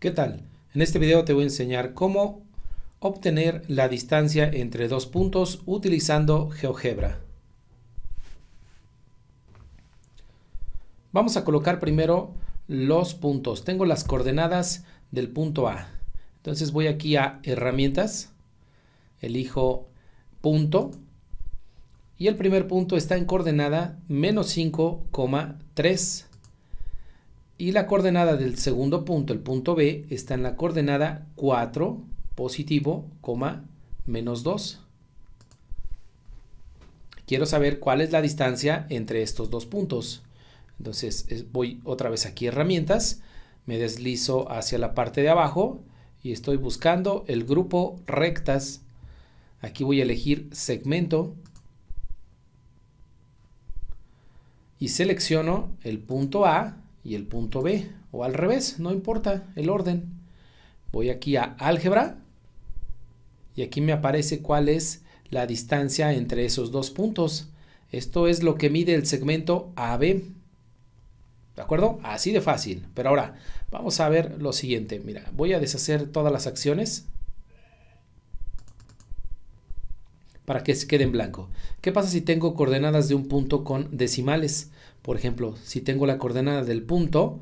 ¿Qué tal? En este video te voy a enseñar cómo obtener la distancia entre dos puntos utilizando GeoGebra. Vamos a colocar primero los puntos. Tengo las coordenadas del punto A. Entonces voy aquí a herramientas, elijo punto y el primer punto está en coordenada menos 5,3 y la coordenada del segundo punto, el punto B, está en la coordenada 4 positivo, menos 2. Quiero saber cuál es la distancia entre estos dos puntos. Entonces voy otra vez aquí herramientas, me deslizo hacia la parte de abajo y estoy buscando el grupo rectas. Aquí voy a elegir segmento y selecciono el punto A y el punto B, o al revés, no importa el orden. Voy aquí a álgebra y aquí me aparece cuál es la distancia entre esos dos puntos. Esto es lo que mide el segmento AB. ¿De acuerdo? Así de fácil. Pero ahora vamos a ver lo siguiente. Mira, voy a deshacer todas las acciones. para que se quede en blanco. ¿Qué pasa si tengo coordenadas de un punto con decimales? Por ejemplo, si tengo la coordenada del punto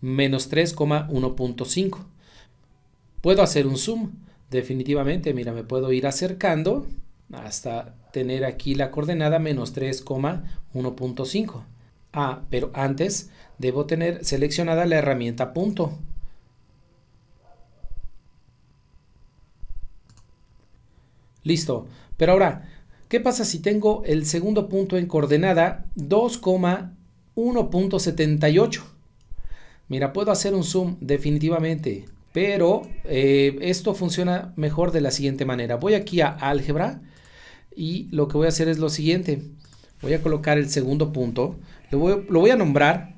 menos 3,1.5. Puedo hacer un zoom, definitivamente, mira, me puedo ir acercando hasta tener aquí la coordenada menos 3,1.5. Ah, pero antes debo tener seleccionada la herramienta punto. Listo. Pero ahora, ¿qué pasa si tengo el segundo punto en coordenada 2,1.78? Mira, puedo hacer un zoom definitivamente, pero eh, esto funciona mejor de la siguiente manera. Voy aquí a álgebra y lo que voy a hacer es lo siguiente. Voy a colocar el segundo punto, lo voy, a nombrar,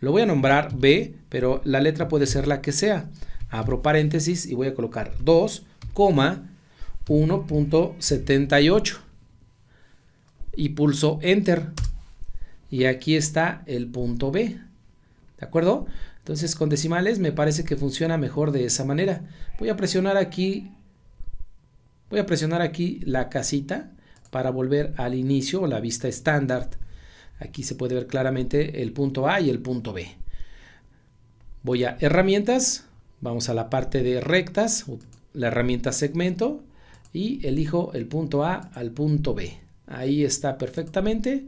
lo voy a nombrar B, pero la letra puede ser la que sea. Abro paréntesis y voy a colocar 2, 1.78 y pulso enter y aquí está el punto B ¿de acuerdo? entonces con decimales me parece que funciona mejor de esa manera voy a presionar aquí voy a presionar aquí la casita para volver al inicio o la vista estándar aquí se puede ver claramente el punto A y el punto B voy a herramientas vamos a la parte de rectas la herramienta segmento y elijo el punto A al punto B. Ahí está perfectamente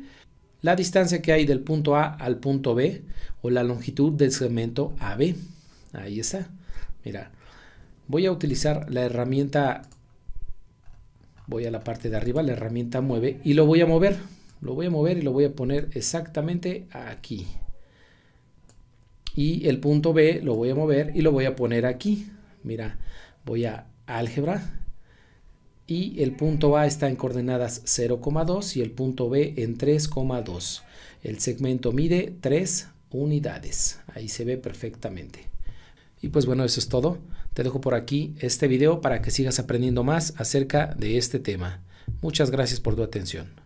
la distancia que hay del punto A al punto B o la longitud del segmento AB. Ahí está. Mira, voy a utilizar la herramienta, voy a la parte de arriba, la herramienta mueve y lo voy a mover. Lo voy a mover y lo voy a poner exactamente aquí. Y el punto B lo voy a mover y lo voy a poner aquí. Mira, voy a álgebra, y el punto A está en coordenadas 0,2 y el punto B en 3,2. El segmento mide 3 unidades. Ahí se ve perfectamente. Y pues bueno, eso es todo. Te dejo por aquí este video para que sigas aprendiendo más acerca de este tema. Muchas gracias por tu atención.